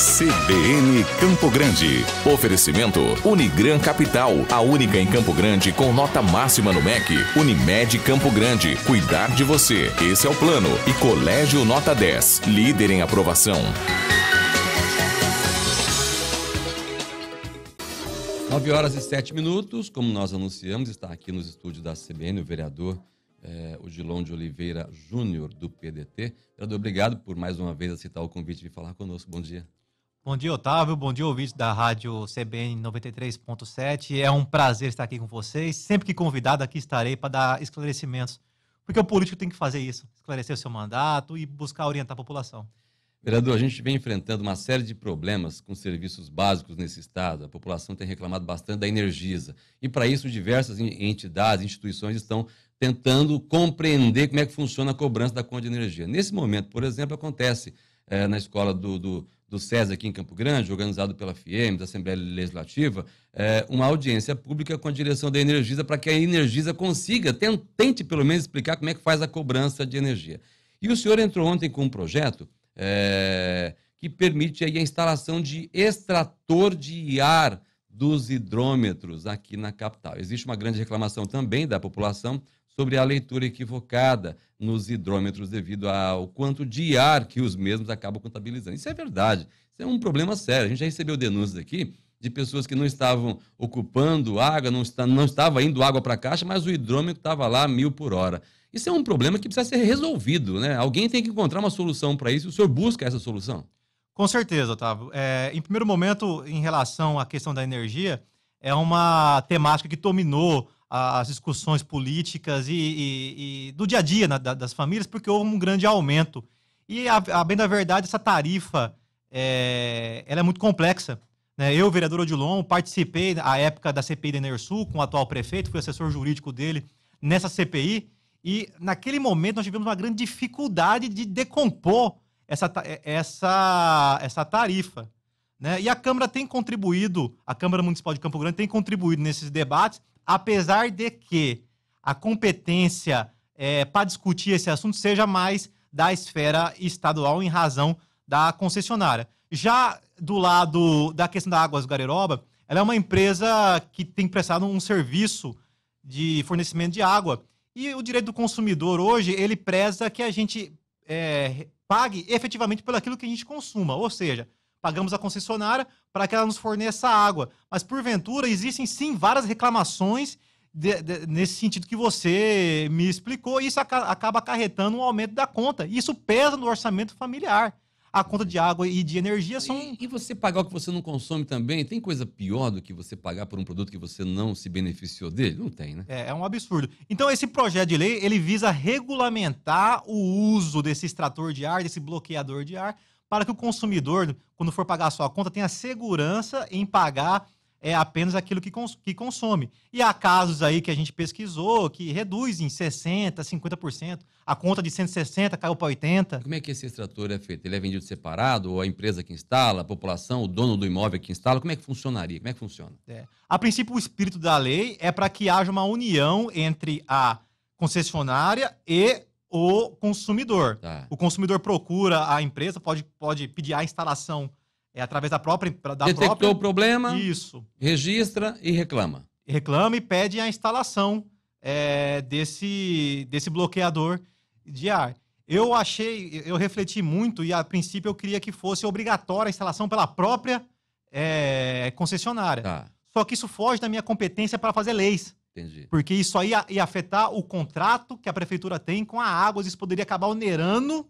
CBN Campo Grande. Oferecimento Unigran Capital, a única em Campo Grande com nota máxima no MEC. Unimed Campo Grande, cuidar de você. Esse é o plano. E Colégio Nota 10, líder em aprovação. 9 horas e 7 minutos, como nós anunciamos, está aqui nos estúdios da CBN o vereador é, eh, Gilon de Oliveira Júnior, do PDT. Vereador, obrigado por mais uma vez aceitar o convite de falar conosco. Bom dia. Bom dia, Otávio. Bom dia, ouvintes da Rádio CBN 93.7. É um prazer estar aqui com vocês. Sempre que convidado, aqui estarei para dar esclarecimentos. Porque o político tem que fazer isso, esclarecer o seu mandato e buscar orientar a população. Vereador, a gente vem enfrentando uma série de problemas com serviços básicos nesse estado. A população tem reclamado bastante da Energisa. E para isso, diversas entidades, instituições estão tentando compreender como é que funciona a cobrança da conta de energia. Nesse momento, por exemplo, acontece é, na escola do, do do SES aqui em Campo Grande, organizado pela FIEM, da Assembleia Legislativa, é, uma audiência pública com a direção da Energisa para que a Energisa consiga, tente pelo menos explicar como é que faz a cobrança de energia. E o senhor entrou ontem com um projeto é, que permite aí a instalação de extrator de ar dos hidrômetros aqui na capital. Existe uma grande reclamação também da população sobre a leitura equivocada nos hidrômetros devido ao quanto de ar que os mesmos acabam contabilizando. Isso é verdade, isso é um problema sério. A gente já recebeu denúncias aqui de pessoas que não estavam ocupando água, não, está, não estava indo água para a caixa, mas o hidrômetro estava lá mil por hora. Isso é um problema que precisa ser resolvido, né? Alguém tem que encontrar uma solução para isso. O senhor busca essa solução? Com certeza, Otávio. É, em primeiro momento, em relação à questão da energia, é uma temática que dominou as discussões políticas e, e, e do dia a dia na, né, das famílias, porque houve um grande aumento. E, a, a bem da verdade, essa tarifa é, ela é muito complexa. Né? Eu, vereador Odilon, participei à época da CPI da Enersul com o atual prefeito, fui assessor jurídico dele nessa CPI, e naquele momento nós tivemos uma grande dificuldade de decompor essa, é, essa, essa tarifa. Né? E a Câmara tem contribuído, a Câmara Municipal de Campo Grande tem contribuído nesses debates apesar de que a competência é, para discutir esse assunto seja mais da esfera estadual em razão da concessionária. Já do lado da questão da Águas Gareroba, ela é uma empresa que tem prestado um serviço de fornecimento de água e o direito do consumidor hoje ele preza que a gente é, pague efetivamente pelo aquilo que a gente consuma, ou seja, pagamos a concessionária para que ela nos forneça água. Mas, porventura, existem sim várias reclamações de, de, nesse sentido que você me explicou, e isso aca acaba acarretando um aumento da conta. Isso pesa no orçamento familiar. A conta de água e de energia são. E, e você pagar o que você não consome também? Tem coisa pior do que você pagar por um produto que você não se beneficiou dele? Não tem, né? É, é um absurdo. Então, esse projeto de lei ele visa regulamentar o uso desse extrator de ar, desse bloqueador de ar, para que o consumidor, quando for pagar a sua conta, tenha segurança em pagar é, apenas aquilo que, cons que consome. E há casos aí que a gente pesquisou que reduzem 60%, 50%. A conta de 160 caiu para 80%. Como é que esse extrator é feito? Ele é vendido separado? Ou a empresa que instala, a população, o dono do imóvel que instala? Como é que funcionaria? Como é que funciona? É. A princípio, o espírito da lei é para que haja uma união entre a concessionária e o consumidor. Tá. O consumidor procura a empresa, pode, pode pedir a instalação é, através da própria. Da Detectou própria... o problema, Isso. registra e reclama. Reclama e pede a instalação é, desse, desse bloqueador de ar. Eu achei, eu refleti muito e a princípio eu queria que fosse obrigatória a instalação pela própria é, concessionária. Tá. Só que isso foge da minha competência para fazer leis. Entendi. Porque isso aí ia, ia afetar o contrato que a prefeitura tem com a água, isso poderia acabar onerando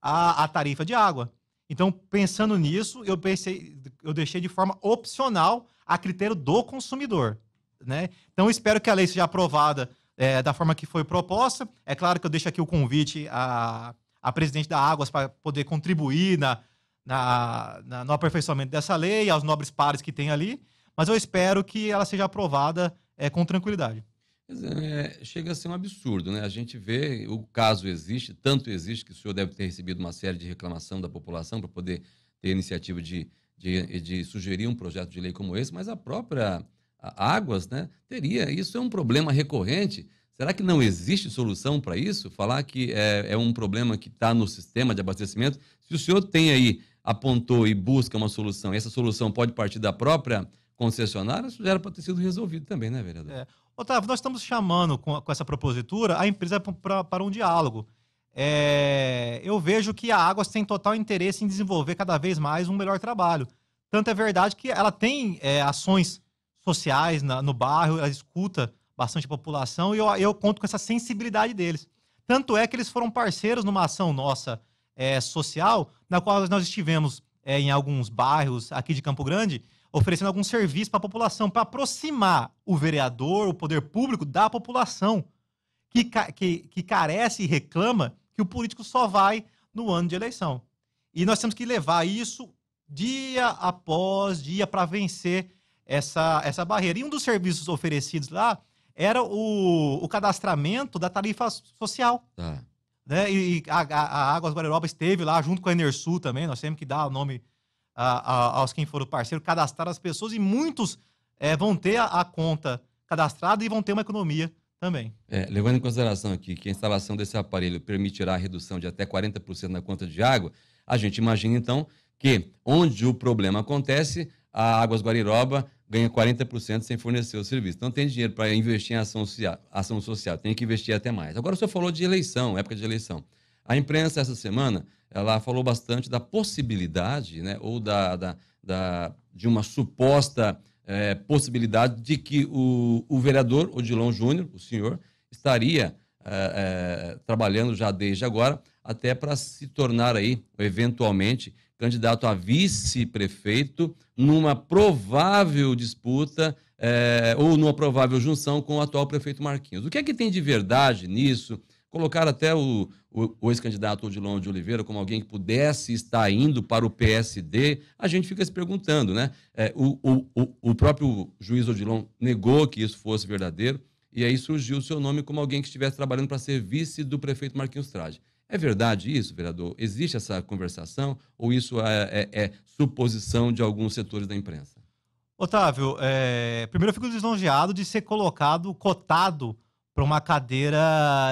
a, a tarifa de água. Então, pensando nisso, eu pensei, eu deixei de forma opcional a critério do consumidor. Né? Então, espero que a lei seja aprovada é, da forma que foi proposta. É claro que eu deixo aqui o convite à, a presidente da Águas para poder contribuir na, na, na, no aperfeiçoamento dessa lei, aos nobres pares que tem ali. Mas eu espero que ela seja aprovada é, com tranquilidade. É, chega a ser um absurdo, né? A gente vê, o caso existe, tanto existe que o senhor deve ter recebido uma série de reclamação da população para poder ter iniciativa de, de, de, sugerir um projeto de lei como esse, mas a própria a Águas né, teria. Isso é um problema recorrente. Será que não existe solução para isso? Falar que é, é um problema que está no sistema de abastecimento? Se o senhor tem aí, apontou e busca uma solução, essa solução pode partir da própria concessionárias, já era para ter sido resolvido também, né, vereador? É. Otávio, nós estamos chamando com, com essa propositura a empresa para um diálogo. É, eu vejo que a Águas tem total interesse em desenvolver cada vez mais um melhor trabalho. Tanto é verdade que ela tem é, ações sociais na, no bairro, ela escuta bastante a população e eu, eu, conto com essa sensibilidade deles. Tanto é que eles foram parceiros numa ação nossa é, social, na qual nós estivemos é, em alguns bairros aqui de Campo Grande oferecendo algum serviço para a população, para aproximar o vereador, o poder público da população, que, que, que carece e reclama que o político só vai no ano de eleição. E nós temos que levar isso dia após dia para vencer essa, essa barreira. E um dos serviços oferecidos lá era o, o cadastramento da tarifa social. Ah. Né? E, a, a, a Águas Guararobas esteve lá junto com a Enersul também, nós temos que dar o nome a, a, aos quem for o parceiro cadastrar as pessoas e muitos é, vão ter a, a, conta cadastrada e vão ter uma economia também. É, levando em consideração aqui que a instalação desse aparelho permitirá a redução de até 40% na conta de água, a gente imagina então que onde o problema acontece, a Águas Guariroba ganha 40% sem fornecer o serviço. Então tem dinheiro para investir em ação social, ação social, tem que investir até mais. Agora o senhor falou de eleição, época de eleição. A imprensa, essa semana, ela falou bastante da possibilidade, né, ou da, da, da de uma suposta é, possibilidade de que o, o vereador Odilon Júnior, o senhor, estaria é, é, trabalhando já desde agora, até para se tornar aí, eventualmente, candidato a vice-prefeito numa provável disputa é, ou numa provável junção com o atual prefeito Marquinhos. O que é que tem de verdade nisso? Colocar até o, o, o ex-candidato Odilon de Oliveira como alguém que pudesse estar indo para o PSD. A gente fica se perguntando, né? É, o, o, o próprio juiz Odilon negou que isso fosse verdadeiro. E aí surgiu o seu nome como alguém que estivesse trabalhando para ser vice do prefeito Marquinhos Trade. É verdade isso, vereador? Existe essa conversação ou isso é, é, é suposição de alguns setores da imprensa? Otávio, é... primeiro eu fico deslongeado de ser colocado, cotado para uma cadeira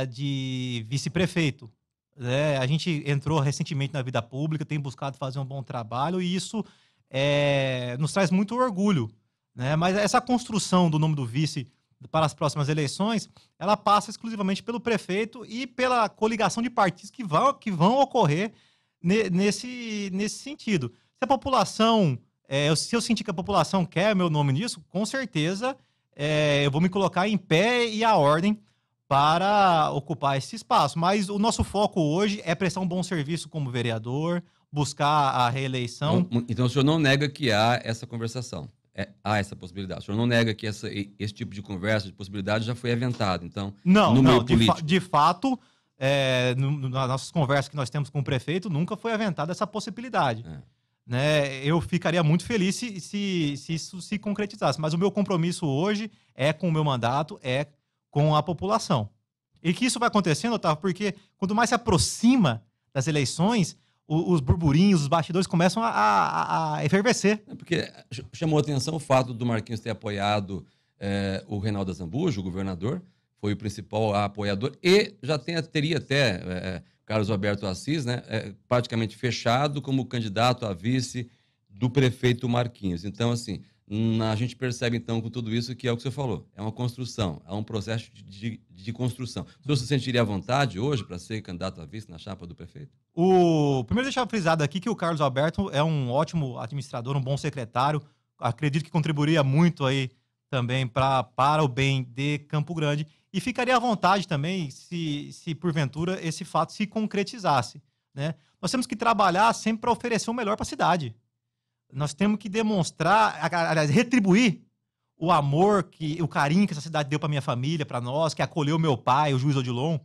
de vice-prefeito. né? a gente entrou recentemente na vida pública, tem buscado fazer um bom trabalho e isso é, nos traz muito orgulho. Né? Mas essa construção do nome do vice para as próximas eleições, ela passa exclusivamente pelo prefeito e pela coligação de partidos que vão, que vão ocorrer ne, nesse, nesse sentido. Se a população, é, se eu sentir que a população quer meu nome nisso, com certeza é, eu vou me colocar em pé e a ordem para ocupar esse espaço. Mas o nosso foco hoje é prestar um bom serviço como vereador, buscar a reeleição. Então, então o senhor não nega que há essa conversação? É, há essa possibilidade. O senhor não nega que essa, esse tipo de conversa, de possibilidade, já foi aventado, então, não, no não, meio político. De, fa de fato, é, no, nas nossas conversas que nós temos com o prefeito, nunca foi aventada essa possibilidade. É né, eu ficaria muito feliz se, se, se isso se concretizasse. Mas o meu compromisso hoje é com o meu mandato, é com a população. E que isso vai acontecendo, Otávio, porque quanto mais se aproxima das eleições, os burburinhos, os bastidores começam a, a, a efervescer. É porque chamou atenção o fato do Marquinhos ter apoiado é, o Reinaldo Zambujo, o governador, foi o principal apoiador, e já tem, teria até é, Carlos Alberto Assis, né, é praticamente fechado como candidato a vice do prefeito Marquinhos. Então, assim, hum, a gente percebe, então, com tudo isso, que é o que você falou, é uma construção, é um processo de, de, de construção. O senhor se sentiria à vontade hoje para ser candidato a vice na chapa do prefeito? O Primeiro, deixar frisado aqui que o Carlos Alberto é um ótimo administrador, um bom secretário, acredito que contribuiria muito aí também pra, para o bem de Campo Grande. E ficaria à vontade também se, se porventura esse fato se concretizasse. Né? Nós temos que trabalhar sempre para oferecer o melhor para a cidade. Nós temos que demonstrar, aliás, retribuir o amor, que o carinho que essa cidade deu para minha família, para nós, que acolheu meu pai, o juiz Odilon,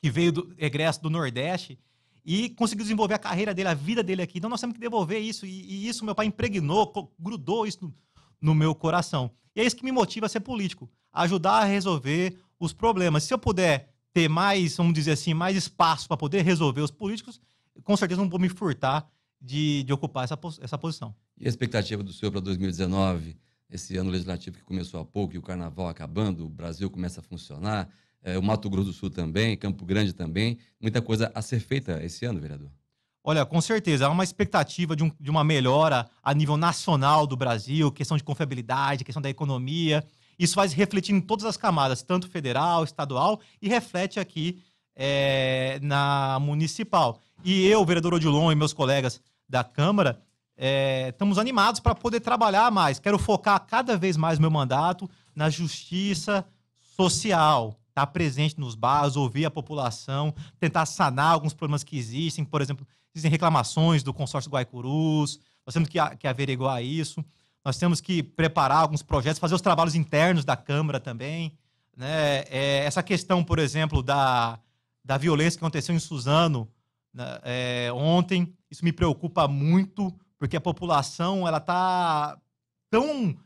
que veio do egresso do Nordeste e conseguiu desenvolver a carreira dele, a vida dele aqui. Então nós temos que devolver isso. E, e isso meu pai impregnou, grudou isso no, no meu coração. E é isso que me motiva a ser político ajudar a resolver os problemas. Se eu puder ter mais, vamos dizer assim, mais espaço para poder resolver os políticos, com certeza não vou me furtar de, de ocupar essa, essa posição. E a expectativa do senhor para 2019, esse ano legislativo que começou há pouco e o carnaval acabando, o Brasil começa a funcionar, é, o Mato Grosso do Sul também, Campo Grande também, muita coisa a ser feita esse ano, vereador? Olha, com certeza, há uma expectativa de, um, de uma melhora a nível nacional do Brasil, questão de confiabilidade, questão da economia, isso vai se refletir em todas as camadas, tanto federal, estadual, e reflete aqui é, na municipal. E eu, vereador Odilon e meus colegas da Câmara, é, estamos animados para poder trabalhar mais. Quero focar cada vez mais meu mandato na justiça social, estar tá presente nos bares, ouvir a população, tentar sanar alguns problemas que existem. Por exemplo, existem reclamações do consórcio Guaicurus, nós temos que, que averiguar isso. Nós temos que preparar alguns projetos, fazer os trabalhos internos da Câmara também. Né? É, essa questão, por exemplo, da, da violência que aconteceu em Suzano né? é, ontem, isso me preocupa muito, porque a população ela está tão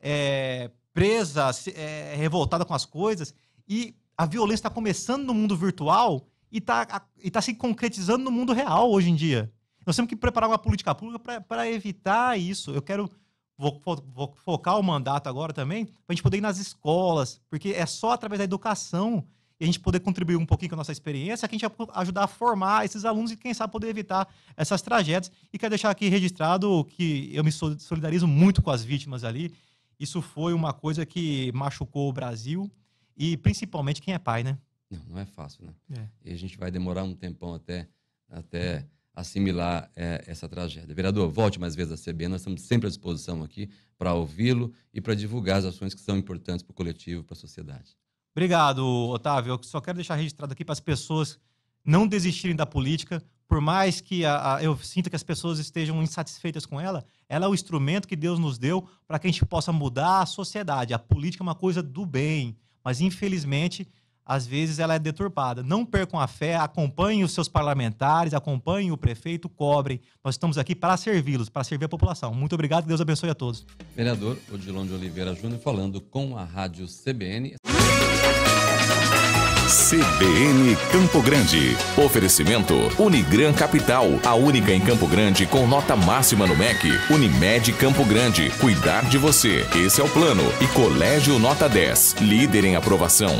é, presa, é, revoltada com as coisas, e a violência está começando no mundo virtual e está e tá se concretizando no mundo real hoje em dia. Nós temos que preparar uma política pública para evitar isso. Eu quero vou, vou focar o mandato agora também, para a gente poder ir nas escolas, porque é só através da educação e a gente poder contribuir um pouquinho com a nossa experiência, que a gente vai ajudar a formar esses alunos e, quem sabe, poder evitar essas tragédias. E quero deixar aqui registrado que eu me solidarizo muito com as vítimas ali. Isso foi uma coisa que machucou o Brasil e, principalmente, quem é pai, né? Não, não é fácil, né? É. E a gente vai demorar um tempão até, até assimilar é, essa tragédia. Vereador, volte mais vezes à CB, nós estamos sempre à disposição aqui para ouvi-lo e para divulgar as ações que são importantes para o coletivo, para a sociedade. Obrigado, Otávio. Eu só quero deixar registrado aqui para as pessoas não desistirem da política, por mais que a, a, eu sinta que as pessoas estejam insatisfeitas com ela, ela é o instrumento que Deus nos deu para que a gente possa mudar a sociedade. A política é uma coisa do bem, mas infelizmente às vezes ela é deturpada. Não percam a fé, acompanhem os seus parlamentares, acompanhem o prefeito, cobrem. Nós estamos aqui para servi-los, para servir a população. Muito obrigado, Deus abençoe a todos. Vereador Odilon de Oliveira Júnior falando com a Rádio CBN. CBN Campo Grande. Oferecimento Unigran Capital, a única em Campo Grande com nota máxima no MEC. Unimed Campo Grande, cuidar de você. Esse é o plano. E Colégio Nota 10, líder em aprovação.